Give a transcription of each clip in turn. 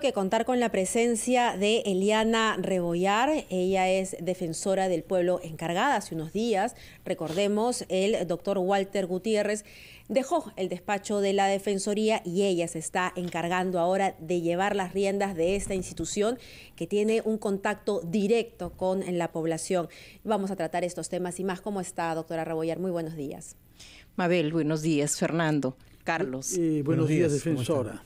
que contar con la presencia de Eliana Rebollar. Ella es defensora del pueblo encargada hace unos días. Recordemos, el doctor Walter Gutiérrez dejó el despacho de la Defensoría y ella se está encargando ahora de llevar las riendas de esta institución que tiene un contacto directo con la población. Vamos a tratar estos temas y más. ¿Cómo está, doctora Rebollar? Muy buenos días. Mabel, buenos días. Fernando, Carlos. Eh, eh, buenos, días, defensora.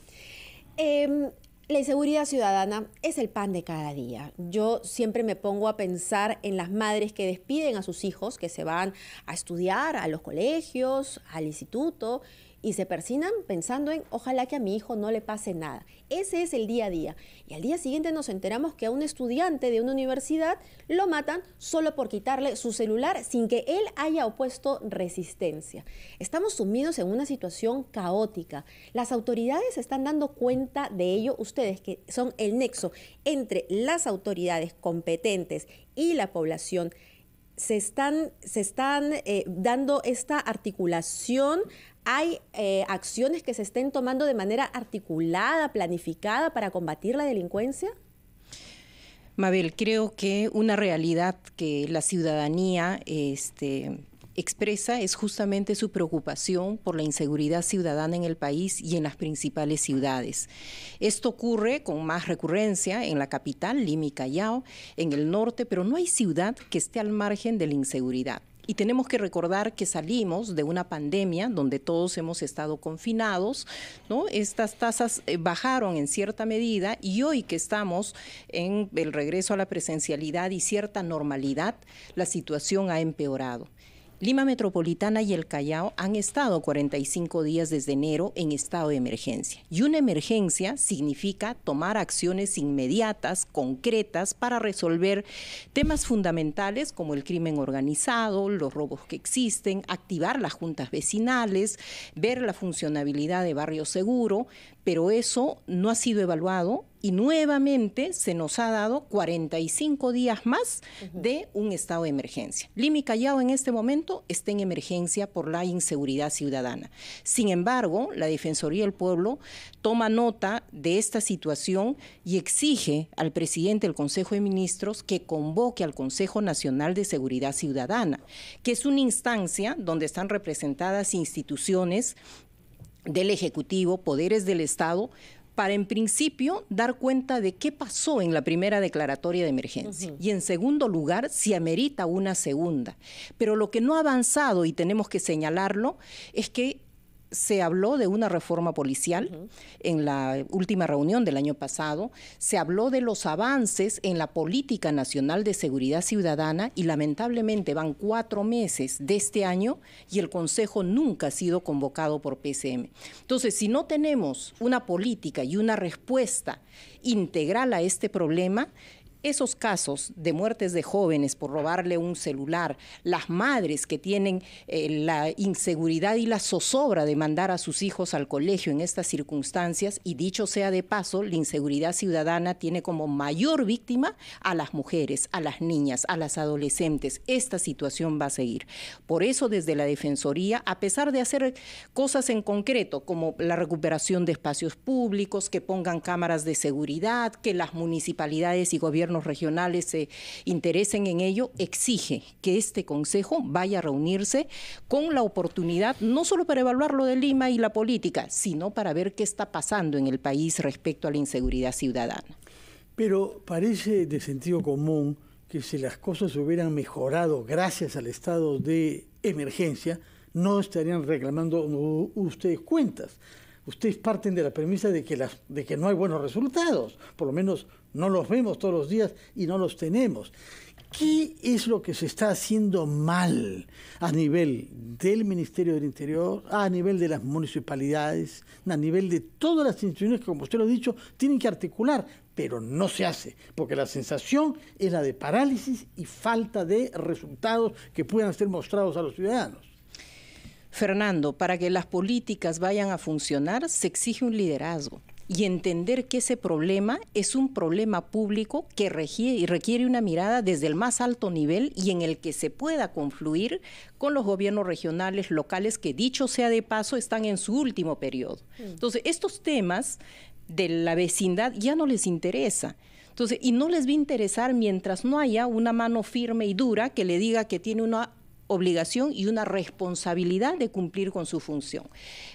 La inseguridad ciudadana es el pan de cada día. Yo siempre me pongo a pensar en las madres que despiden a sus hijos, que se van a estudiar a los colegios, al instituto, y se persinan pensando en ojalá que a mi hijo no le pase nada. Ese es el día a día. Y al día siguiente nos enteramos que a un estudiante de una universidad lo matan solo por quitarle su celular sin que él haya opuesto resistencia. Estamos sumidos en una situación caótica. Las autoridades están dando cuenta de ello, ustedes que son el nexo entre las autoridades competentes y la población se están, se están eh, dando esta articulación hay eh, acciones que se estén tomando de manera articulada, planificada para combatir la delincuencia? Mabel, creo que una realidad que la ciudadanía este, expresa es justamente su preocupación por la inseguridad ciudadana en el país y en las principales ciudades. Esto ocurre con más recurrencia en la capital, Limi Callao, en el norte, pero no hay ciudad que esté al margen de la inseguridad. Y tenemos que recordar que salimos de una pandemia donde todos hemos estado confinados, Estas tasas eh, bajaron en cierta medida y hoy que estamos en el regreso a la presencialidad y cierta normalidad, la situación ha empeorado. Lima Metropolitana y el Callao han estado 45 días desde enero en estado de emergencia. Y una emergencia significa tomar acciones inmediatas, concretas, para resolver temas fundamentales como el crimen organizado, los robos que existen, activar las juntas vecinales, ver la funcionabilidad de barrio seguro, pero eso no ha sido evaluado y nuevamente se nos ha dado 45 días más de un estado de emergencia. Limi Callao en este momento está en emergencia por la inseguridad ciudadana. Sin embargo, la Defensoría del Pueblo toma nota de esta situación y exige al presidente del Consejo de Ministros que convoque al Consejo Nacional de Seguridad Ciudadana, que es una instancia donde están representadas instituciones del Ejecutivo, poderes del Estado, para en principio dar cuenta de qué pasó en la primera declaratoria de emergencia y en segundo lugar si amerita una segunda. Pero lo que no ha avanzado y tenemos que señalarlo es que se habló de una reforma policial en la última reunión del año pasado, se habló de los avances en la política nacional de seguridad ciudadana y lamentablemente van cuatro meses de este año y el Consejo nunca ha sido convocado por PCM. Entonces, si no tenemos una política y una respuesta integral a este problema, esos casos de muertes de jóvenes por robarle un celular, las madres que tienen eh, la inseguridad y la zozobra de mandar a sus hijos al colegio en estas circunstancias, y dicho sea de paso, la inseguridad ciudadana tiene como mayor víctima a las mujeres, a las niñas, a las adolescentes. Esta situación va a seguir. Por eso desde la Defensoría, a pesar de hacer cosas en concreto, como la recuperación de espacios públicos, que pongan cámaras de seguridad, que las municipalidades y gobiernos gobiernos regionales se interesen en ello, exige que este Consejo vaya a reunirse con la oportunidad, no solo para evaluar lo de Lima y la política, sino para ver qué está pasando en el país respecto a la inseguridad ciudadana. Pero parece de sentido común que si las cosas hubieran mejorado gracias al estado de emergencia, no estarían reclamando ustedes cuentas ustedes parten de la premisa de que, las, de que no hay buenos resultados, por lo menos no los vemos todos los días y no los tenemos. ¿Qué es lo que se está haciendo mal a nivel del Ministerio del Interior, a nivel de las municipalidades, a nivel de todas las instituciones que, como usted lo ha dicho, tienen que articular, pero no se hace, porque la sensación es la de parálisis y falta de resultados que puedan ser mostrados a los ciudadanos? Fernando, para que las políticas vayan a funcionar se exige un liderazgo y entender que ese problema es un problema público que requiere una mirada desde el más alto nivel y en el que se pueda confluir con los gobiernos regionales, locales, que dicho sea de paso, están en su último periodo. Mm. Entonces, estos temas de la vecindad ya no les interesa. Entonces, y no les va a interesar mientras no haya una mano firme y dura que le diga que tiene una obligación y una responsabilidad de cumplir con su función.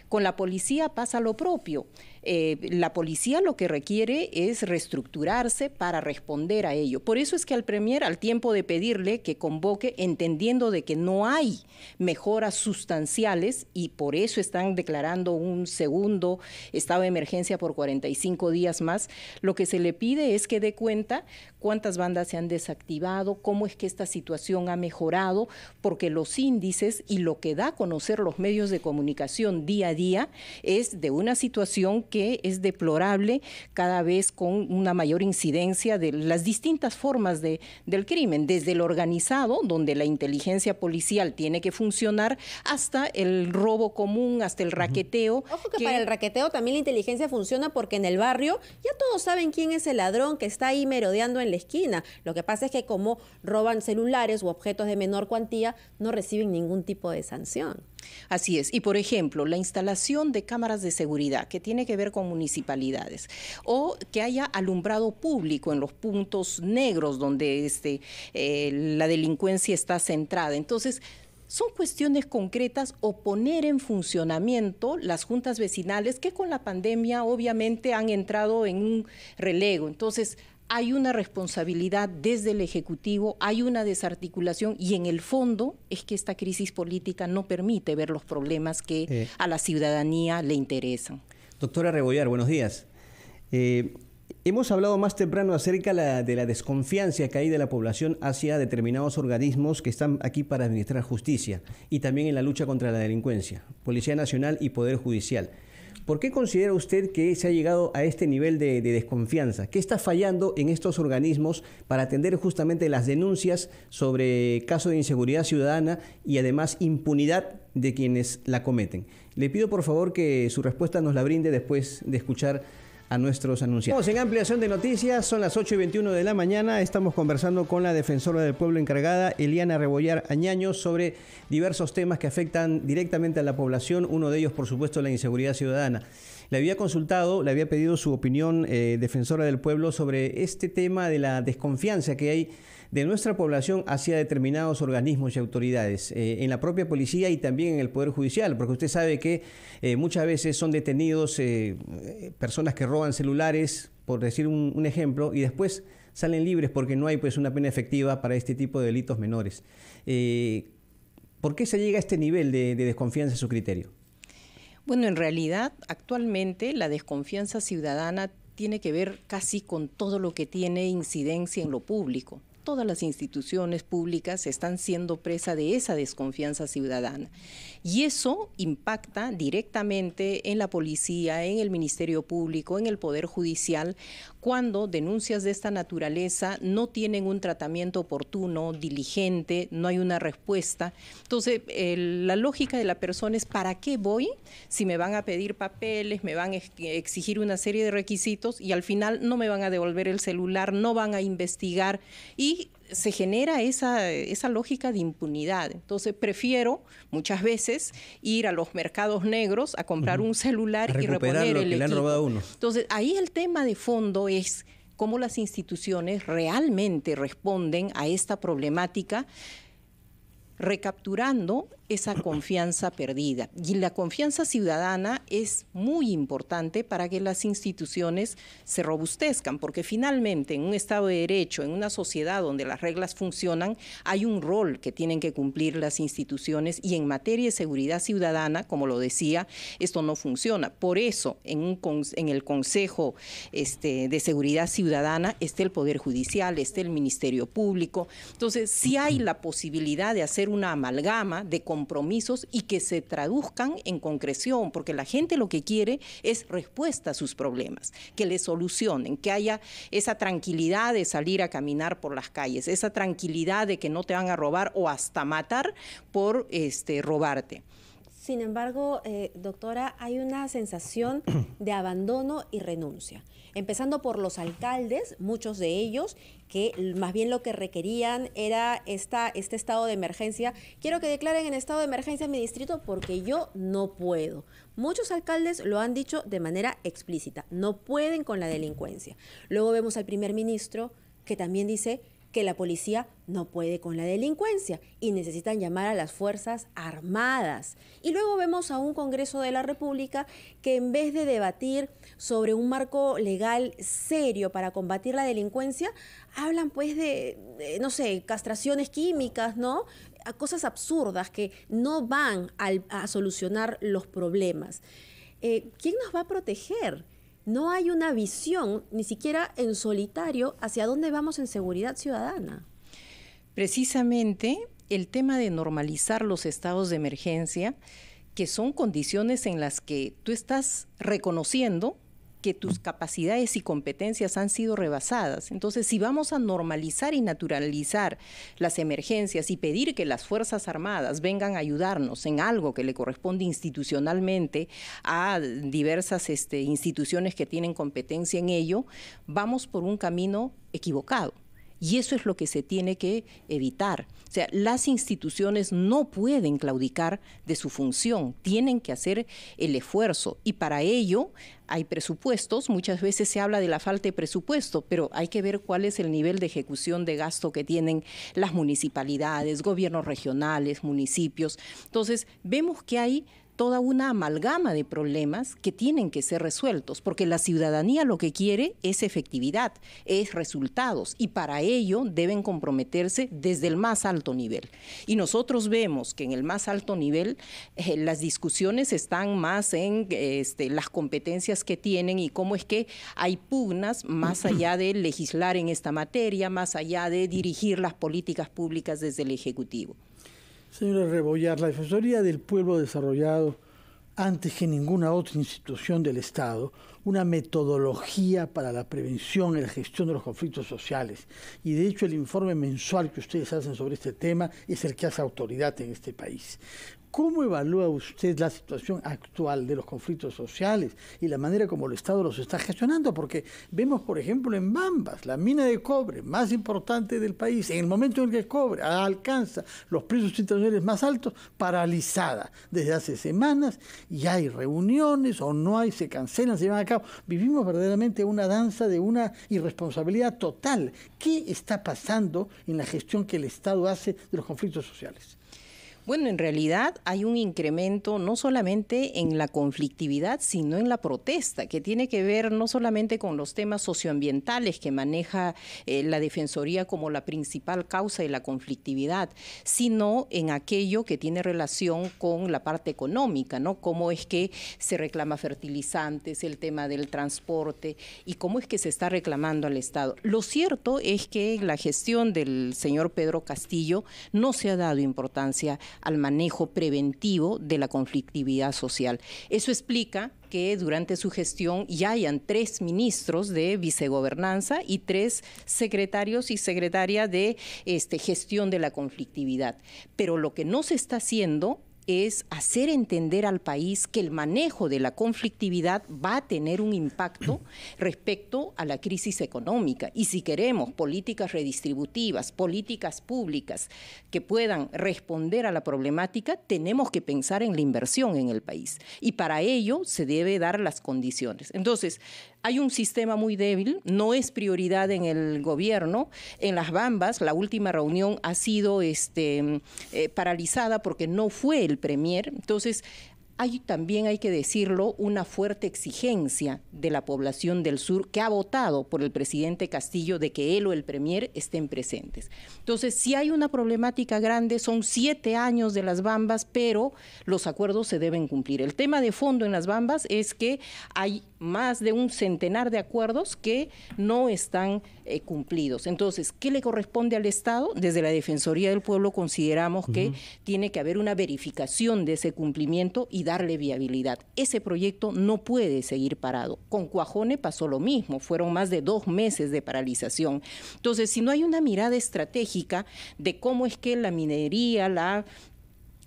Con la policía pasa lo propio. Eh, la policía lo que requiere es reestructurarse para responder a ello. Por eso es que al Premier, al tiempo de pedirle que convoque, entendiendo de que no hay mejoras sustanciales y por eso están declarando un segundo estado de emergencia por 45 días más, lo que se le pide es que dé cuenta cuántas bandas se han desactivado, cómo es que esta situación ha mejorado, porque los índices y lo que da a conocer los medios de comunicación día a día es de una situación que es deplorable cada vez con una mayor incidencia de las distintas formas de, del crimen, desde el organizado, donde la inteligencia policial tiene que funcionar, hasta el robo común, hasta el raqueteo. Ojo que, para el raqueteo también la inteligencia funciona porque en el barrio ya todos saben quién es el ladrón que está ahí merodeando en la esquina. Lo que pasa es que como roban celulares o objetos de menor cuantía, no reciben ningún tipo de sanción. Así es. Y por ejemplo, la instalación de cámaras de seguridad que tiene que ver con municipalidades o que haya alumbrado público en los puntos negros donde este, eh, la delincuencia está centrada. Entonces, son cuestiones concretas o poner en funcionamiento las juntas vecinales que con la pandemia obviamente han entrado en un relevo. Entonces, hay una responsabilidad desde el Ejecutivo, hay una desarticulación y en el fondo es que esta crisis política no permite ver los problemas que eh. a la ciudadanía le interesan. Doctora Rebollar, buenos días. Eh, hemos hablado más temprano acerca de la desconfianza que hay de la población hacia determinados organismos que están aquí para administrar justicia y también en la lucha contra la delincuencia, Policía Nacional y Poder Judicial. ¿Por qué considera usted que se ha llegado a este nivel de, desconfianza? ¿Qué está fallando en estos organismos para atender justamente las denuncias sobre casos de inseguridad ciudadana y además impunidad de quienes la cometen? Le pido por favor que su respuesta nos la brinde después de escuchar a nuestros anunciantes. en ampliación de noticias, son las 8 y 21 de la mañana. Estamos conversando con la defensora del pueblo encargada, Eliana Rebollar Añaño, sobre diversos temas que afectan directamente a la población. Uno de ellos, por supuesto, la inseguridad ciudadana. Le había consultado, le había pedido su opinión, eh, defensora del pueblo, sobre este tema de la desconfianza que hay de nuestra población hacia determinados organismos y autoridades, eh, en la propia policía y también en el Poder Judicial, porque usted sabe que eh, muchas veces son detenidos eh, personas que roban celulares, por decir un, ejemplo, y después salen libres porque no hay pues una pena efectiva para este tipo de delitos menores. ¿Por qué se llega a este nivel de, de, desconfianza en su criterio? Bueno, en realidad actualmente la desconfianza ciudadana tiene que ver casi con todo lo que tiene incidencia en lo público todas las instituciones públicas están siendo presa de esa desconfianza ciudadana. Y eso impacta directamente en la policía, en el Ministerio Público, en el Poder Judicial, cuando denuncias de esta naturaleza no tienen un tratamiento oportuno, diligente, no hay una respuesta. Entonces, la lógica de la persona es, ¿para qué voy si me van a pedir papeles, me van a exigir una serie de requisitos y al final no me van a devolver el celular, no van a investigar y se genera esa, lógica de impunidad. Entonces prefiero muchas veces ir a los mercados negros a comprar un celular y reponer el que Entonces ahí el tema de fondo es cómo las instituciones realmente responden a esta problemática recapturando esa confianza perdida. Y la confianza ciudadana es muy importante para que las instituciones se robustezcan, porque finalmente en un Estado de Derecho, en una sociedad donde las reglas funcionan, hay un rol que tienen que cumplir las instituciones y en materia de seguridad ciudadana, como lo decía, esto no funciona. Por eso en, el Consejo este, de Seguridad Ciudadana está el Poder Judicial, está el Ministerio Público. Entonces, si hay la posibilidad de hacer una amalgama de compromisos y que se traduzcan en concreción, porque la gente lo que quiere es respuesta a sus problemas, que le solucionen, que haya esa tranquilidad de salir a caminar por las calles, esa tranquilidad de que no te van a robar o hasta matar por este, robarte. Sin embargo, eh, doctora, hay una sensación de abandono y renuncia, empezando por los alcaldes, muchos de ellos, que más bien lo que requerían era esta, este estado de emergencia. Quiero que declaren en estado de emergencia mi distrito porque yo no puedo. Muchos alcaldes lo han dicho de manera explícita, no pueden con la delincuencia. Luego vemos al primer ministro que también dice que la policía no puede con la delincuencia y necesitan llamar a las Fuerzas Armadas. Y luego vemos a un Congreso de la República que en vez de debatir sobre un marco legal serio para combatir la delincuencia, hablan pues de, no sé, castraciones químicas, ¿no? cosas absurdas que no van a solucionar los problemas. Eh, ¿Quién nos va a proteger? no hay una visión, ni siquiera en solitario, hacia dónde vamos en seguridad ciudadana. Precisamente el tema de normalizar los estados de emergencia, que son condiciones en las que tú estás reconociendo que tus capacidades y competencias han sido rebasadas. Entonces, si vamos a normalizar y naturalizar las emergencias y pedir que las Fuerzas Armadas vengan a ayudarnos en algo que le corresponde institucionalmente a diversas este, instituciones que tienen competencia en ello, vamos por un camino equivocado. Y eso es lo que se tiene que evitar. O sea, las instituciones no pueden claudicar de su función, tienen que hacer el esfuerzo. Y para ello hay presupuestos, muchas veces se habla de la falta de presupuesto, pero hay que ver cuál es el nivel de ejecución de gasto que tienen las municipalidades, gobiernos regionales, municipios. Entonces, vemos que hay toda una amalgama de problemas que tienen que ser resueltos, porque la ciudadanía lo que quiere es efectividad, es resultados, y para ello deben comprometerse desde el más alto nivel. Y nosotros vemos que en el más alto nivel eh, las discusiones están más en este, las competencias que tienen y cómo es que hay pugnas más allá de legislar en esta materia, más allá de dirigir las políticas públicas desde el Ejecutivo. Señora Rebollar, la Defensoría del Pueblo Desarrollado antes que ninguna otra institución del Estado una metodología para la prevención y la gestión de los conflictos sociales. Y de hecho el informe mensual que ustedes hacen sobre este tema es el que hace autoridad en este país. ¿Cómo evalúa usted la situación actual de los conflictos sociales y la manera como el Estado los está gestionando? Porque vemos, por ejemplo, en Bambas, la mina de cobre más importante del país, en el momento en que el cobre alcanza los precios internacionales más altos, paralizada desde hace semanas y hay reuniones o no hay, se cancelan, se llevan a cabo. Vivimos verdaderamente una danza de una irresponsabilidad total. ¿Qué está pasando en la gestión que el Estado hace de los conflictos sociales? Bueno, en realidad hay un incremento no solamente en la conflictividad, sino en la protesta, que tiene que ver no solamente con los temas socioambientales que maneja eh, la Defensoría como la principal causa de la conflictividad, sino en aquello que tiene relación con la parte económica, ¿no? Cómo es que se reclama fertilizantes, el tema del transporte y cómo es que se está reclamando al Estado. Lo cierto es que la gestión del señor Pedro Castillo no se ha dado importancia al manejo preventivo de la conflictividad social. Eso explica que durante su gestión ya hayan tres ministros de vicegobernanza y tres secretarios y secretaria de este, gestión de la conflictividad. Pero lo que no se está haciendo es hacer entender al país que el manejo de la conflictividad va a tener un impacto respecto a la crisis económica. Y si queremos políticas redistributivas, políticas públicas que puedan responder a la problemática, tenemos que pensar en la inversión en el país. Y para ello se debe dar las condiciones. Entonces, hay un sistema muy débil, no es prioridad en el gobierno. En las Bambas, la última reunión ha sido este, eh, paralizada porque no fue el premier. Entonces, hay también, hay que decirlo, una fuerte exigencia de la población del sur que ha votado por el presidente Castillo de que él o el premier estén presentes. Entonces, si hay una problemática grande, son siete años de las bambas, pero los acuerdos se deben cumplir. El tema de fondo en las bambas es que hay más de un centenar de acuerdos que no están eh, cumplidos. Entonces, ¿qué le corresponde al Estado? Desde la Defensoría del Pueblo consideramos que tiene que haber una verificación de ese cumplimiento y darle viabilidad. Ese proyecto no puede seguir parado. Con Cuajone pasó lo mismo, fueron más de dos meses de paralización. Entonces, si no hay una mirada estratégica de cómo es que la minería, la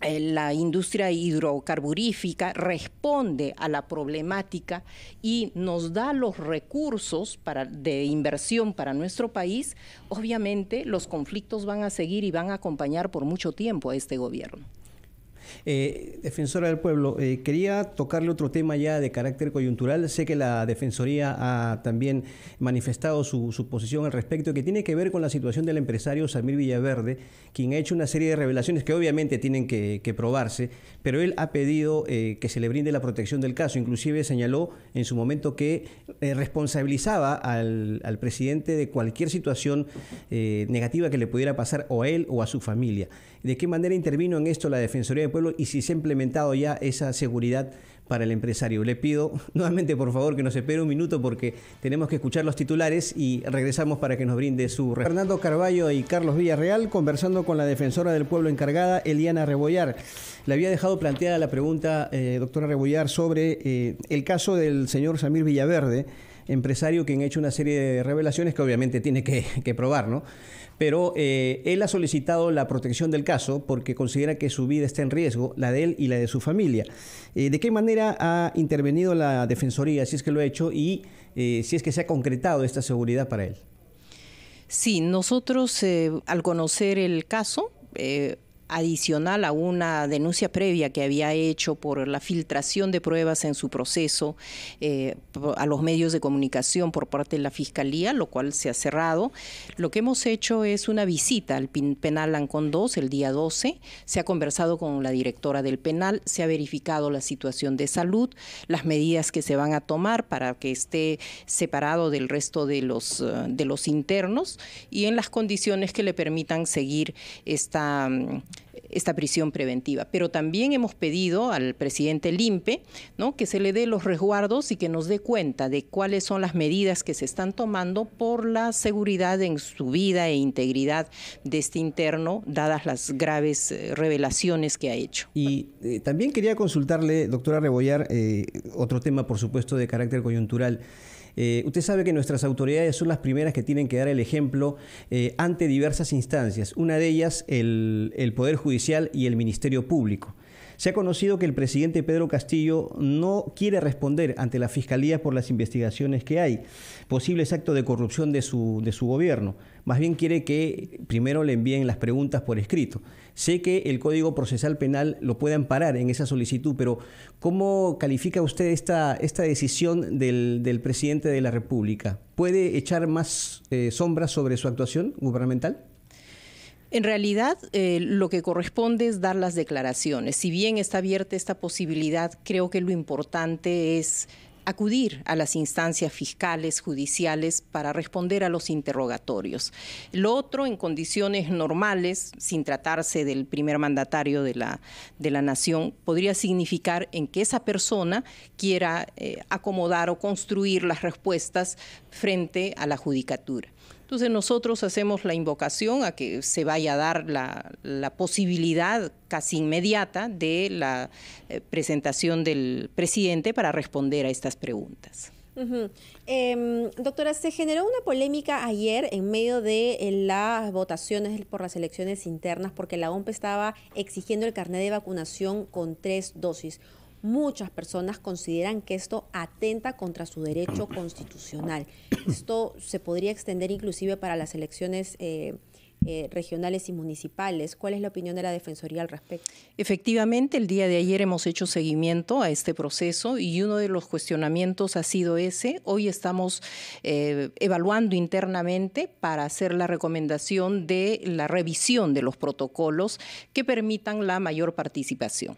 eh, la industria hidrocarburífica responde a la problemática y nos da los recursos para, de inversión para nuestro país, obviamente los conflictos van a seguir y van a acompañar por mucho tiempo a este gobierno. Eh, defensora del pueblo, eh, quería tocarle otro tema ya de carácter coyuntural. Sé que la Defensoría ha también manifestado su, posición al respecto, que tiene que ver con la situación del empresario Samir Villaverde, quien ha hecho una serie de revelaciones que obviamente tienen que, probarse, pero él ha pedido eh, que se le brinde la protección del caso. Inclusive señaló en su momento que eh, responsabilizaba al, al, presidente de cualquier situación negativa que le pudiera pasar o a él o a su familia. ¿De qué manera intervino en esto la Defensoría del Pueblo y si se ha implementado ya esa seguridad para el empresario? Le pido nuevamente, por favor, que nos espere un minuto porque tenemos que escuchar los titulares y regresamos para que nos brinde su... Fernando Carballo y Carlos Villarreal conversando con la Defensora del Pueblo encargada, Eliana Rebollar. Le había dejado planteada la pregunta, eh, doctora Rebollar, sobre eh, el caso del señor Samir Villaverde empresario quien ha hecho una serie de revelaciones que obviamente tiene que, probar, ¿no? Pero eh, él ha solicitado la protección del caso porque considera que su vida está en riesgo, la de él y la de su familia. Eh, ¿De qué manera ha intervenido la Defensoría, si es que lo ha hecho, y eh, si es que se ha concretado esta seguridad para él? Sí, nosotros al conocer el caso, adicional a una denuncia previa que había hecho por la filtración de pruebas en su proceso eh, a los medios de comunicación por parte de la Fiscalía, lo cual se ha cerrado. Lo que hemos hecho es una visita al penal ANCON 2 el día 12, se ha conversado con la directora del penal, se ha verificado la situación de salud, las medidas que se van a tomar para que esté separado del resto de los, de los internos y en las condiciones que le permitan seguir esta mm, esta prisión preventiva. Pero también hemos pedido al presidente Limpe ¿no? que se le dé los resguardos y que nos dé cuenta de cuáles son las medidas que se están tomando por la seguridad en su vida e integridad de este interno, dadas las graves eh, revelaciones que ha hecho. Y eh, también quería consultarle, doctora Rebollar, eh, otro tema, por supuesto, de carácter coyuntural. Eh, usted sabe que nuestras autoridades son las primeras que tienen que dar el ejemplo eh, ante diversas instancias, una de ellas el, el Poder Judicial y el Ministerio Público. Se ha conocido que el presidente Pedro Castillo no quiere responder ante la Fiscalía por las investigaciones que hay, posibles actos de corrupción de su, de su gobierno. Más bien quiere que primero le envíen las preguntas por escrito. Sé que el Código Procesal Penal lo puede amparar en esa solicitud, pero ¿cómo califica usted esta, esta decisión del, del presidente de la República? ¿Puede echar más eh, sombras sobre su actuación gubernamental? En realidad, eh, lo que corresponde es dar las declaraciones. Si bien está abierta esta posibilidad, creo que lo importante es acudir a las instancias fiscales, judiciales, para responder a los interrogatorios. Lo otro, en condiciones normales, sin tratarse del primer mandatario de la, nación, podría significar en que esa persona quiera eh, acomodar o construir las respuestas frente a la judicatura. Entonces nosotros hacemos la invocación a que se vaya a dar la, posibilidad casi inmediata de la eh, presentación del presidente para responder a estas preguntas. Em, doctora, se generó una polémica ayer en medio de eh, las votaciones por las elecciones internas porque la OMP estaba exigiendo el carnet de vacunación con tres dosis muchas personas consideran que esto atenta contra su derecho constitucional. Esto se podría extender inclusive para las elecciones. Eh, eh, regionales y municipales. ¿Cuál es la opinión de la Defensoría al respecto? Efectivamente, el día de ayer hemos hecho seguimiento a este proceso y uno de los cuestionamientos ha sido ese. Hoy estamos eh, evaluando internamente para hacer la recomendación de la revisión de los protocolos que permitan la mayor participación.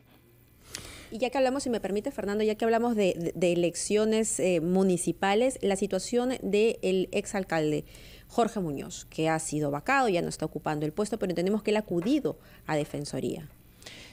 Y ya que hablamos, si me permite, Fernando, ya que hablamos de, elecciones eh, municipales, la situación del ex exalcalde. Jorge Muñoz, que ha sido vacado, ya no está ocupando el puesto, pero entendemos que él ha acudido a Defensoría.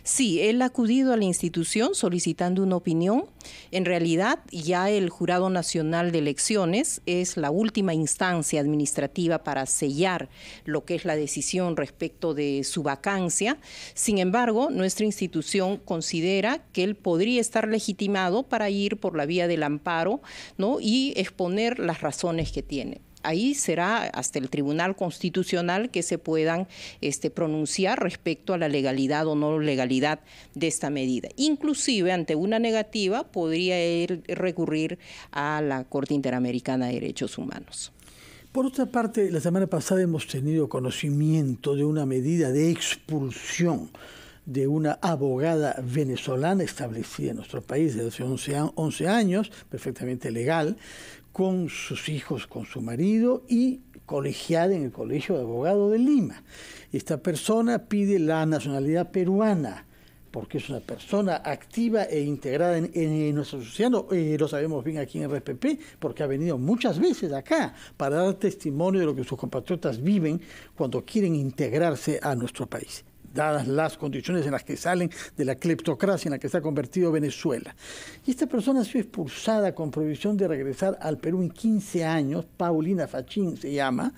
Sí, él ha acudido a la institución solicitando una opinión. En realidad, ya el Jurado Nacional de Elecciones es la última instancia administrativa para sellar lo que es la decisión respecto de su vacancia. Sin embargo, nuestra institución considera que él podría estar legitimado para ir por la vía del amparo ¿no? y exponer las razones que tiene ahí será hasta el Tribunal Constitucional que se puedan este, pronunciar respecto a la legalidad o no legalidad de esta medida. Inclusive ante una negativa podría recurrir a la Corte Interamericana de Derechos Humanos. Por otra parte, la semana pasada hemos tenido conocimiento de una medida de expulsión de una abogada venezolana establecida en nuestro país desde hace 11 años, perfectamente legal, con sus hijos, con su marido y colegiada en el Colegio de Abogados de Lima. Esta persona pide la nacionalidad peruana porque es una persona activa e integrada en, nuestro en eh, nuestra lo sabemos bien aquí en RPP, porque ha venido muchas veces acá para dar testimonio de lo que sus compatriotas viven cuando quieren integrarse a nuestro país dadas las condiciones en las que salen de la cleptocracia en la que se ha convertido Venezuela. Y esta persona ha sido expulsada con prohibición de regresar al Perú en 15 años, Paulina Fachín se llama,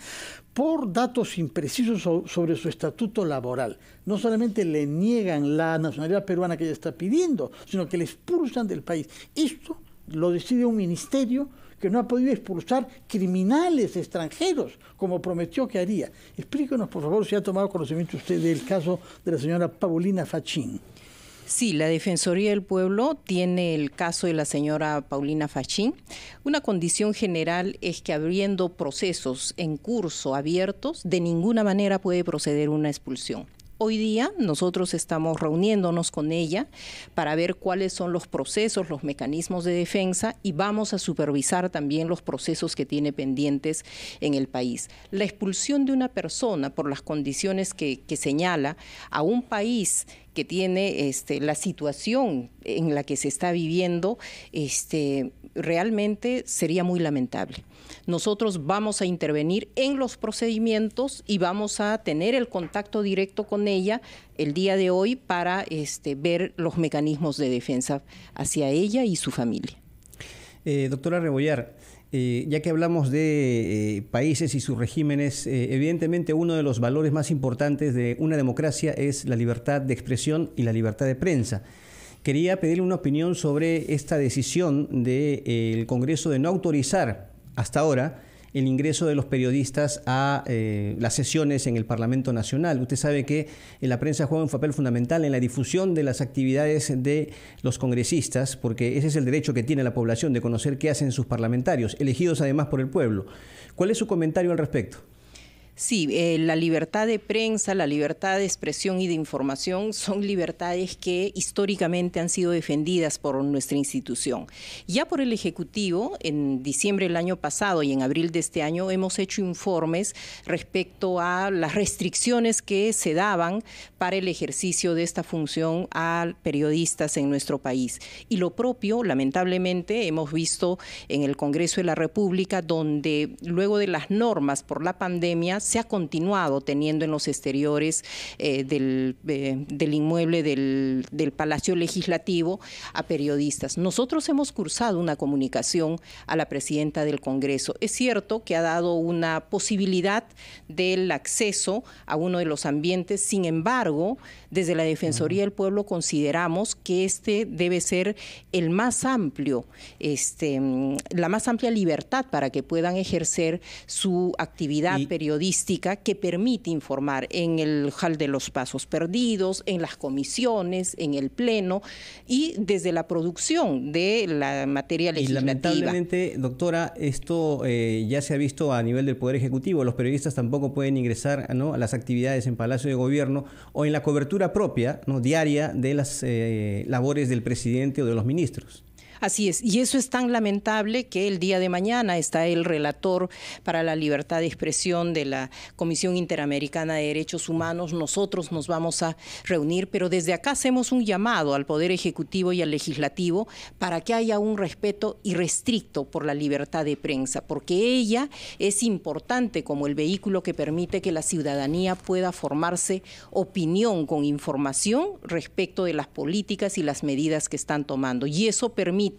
por datos imprecisos sobre su estatuto laboral. No solamente le niegan la nacionalidad peruana que ella está pidiendo, sino que le expulsan del país. Esto lo decide un ministerio que no ha podido expulsar criminales extranjeros, como prometió que haría. Explíquenos, por favor, si ha tomado conocimiento usted del caso de la señora Paulina Fachín. Sí, la Defensoría del Pueblo tiene el caso de la señora Paulina Fachín. Una condición general es que abriendo procesos en curso abiertos, de ninguna manera puede proceder una expulsión. Hoy día nosotros estamos reuniéndonos con ella para ver cuáles son los procesos, los mecanismos de defensa y vamos a supervisar también los procesos que tiene pendientes en el país. La expulsión de una persona por las condiciones que, señala a un país que tiene este, la situación en la que se está viviendo, este, realmente sería muy lamentable. Nosotros vamos a intervenir en los procedimientos y vamos a tener el contacto directo con ella el día de hoy para este, ver los mecanismos de defensa hacia ella y su familia. Eh, doctora Rebollar, eh, ya que hablamos de eh, países y sus regímenes, eh, evidentemente uno de los valores más importantes de una democracia es la libertad de expresión y la libertad de prensa. Quería pedirle una opinión sobre esta decisión del Congreso de no autorizar hasta ahora el ingreso de los periodistas a eh, las sesiones en el Parlamento Nacional. Usted sabe que la prensa juega un papel fundamental en la difusión de las actividades de los congresistas, porque ese es el derecho que tiene la población de conocer qué hacen sus parlamentarios, elegidos además por el pueblo. ¿Cuál es su comentario al respecto? Sí, eh, la libertad de prensa, la libertad de expresión y de información son libertades que históricamente han sido defendidas por nuestra institución. Ya por el Ejecutivo, en diciembre del año pasado y en abril de este año, hemos hecho informes respecto a las restricciones que se daban para el ejercicio de esta función a periodistas en nuestro país. Y lo propio, lamentablemente, hemos visto en el Congreso de la República, donde luego de las normas por la pandemia, se ha continuado teniendo en los exteriores eh, eh, del, inmueble del, Palacio Legislativo a periodistas. Nosotros hemos cursado una comunicación a la presidenta del Congreso. Es cierto que ha dado una posibilidad del acceso a uno de los ambientes, sin embargo, desde la Defensoría del Pueblo consideramos que este debe ser el más amplio, este, la más amplia libertad para que puedan ejercer su actividad periodística que permite informar en el JAL de los Pasos Perdidos, en las comisiones, en el Pleno y desde la producción de la materia legislativa. Y lamentablemente, doctora, esto eh, ya se ha visto a nivel del Poder Ejecutivo. Los periodistas tampoco pueden ingresar a las actividades en Palacio de Gobierno o en la cobertura propia, ¿no? diaria, de las eh, labores del presidente o de los ministros. Así es, y eso es tan lamentable que el día de mañana está el relator para la libertad de expresión de la Comisión Interamericana de Derechos Humanos. Nosotros nos vamos a reunir, pero desde acá hacemos un llamado al Poder Ejecutivo y al Legislativo para que haya un respeto irrestricto por la libertad de prensa, porque ella es importante como el vehículo que permite que la ciudadanía pueda formarse opinión con información respecto de las políticas y las medidas que están tomando. Y eso permite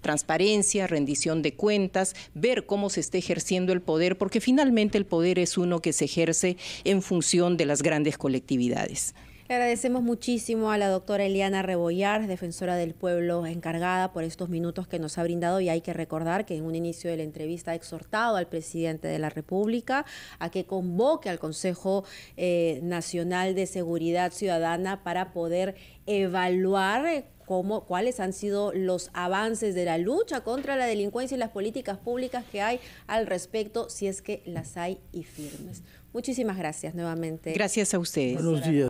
transparencia, rendición de cuentas, ver cómo se está ejerciendo el poder, porque finalmente el poder es uno que se ejerce en función de las grandes colectividades. Le agradecemos muchísimo a la doctora Eliana Rebollar, defensora del pueblo encargada, por estos minutos que nos ha brindado y hay que recordar que en un inicio de la entrevista ha exhortado al presidente de la República a que convoque al Consejo eh, Nacional de Seguridad Ciudadana para poder evaluar cuáles han sido los avances de la lucha contra la delincuencia y las políticas públicas que hay al respecto, si es que las hay y firmes. Muchísimas gracias nuevamente. Gracias a ustedes. Buenos días.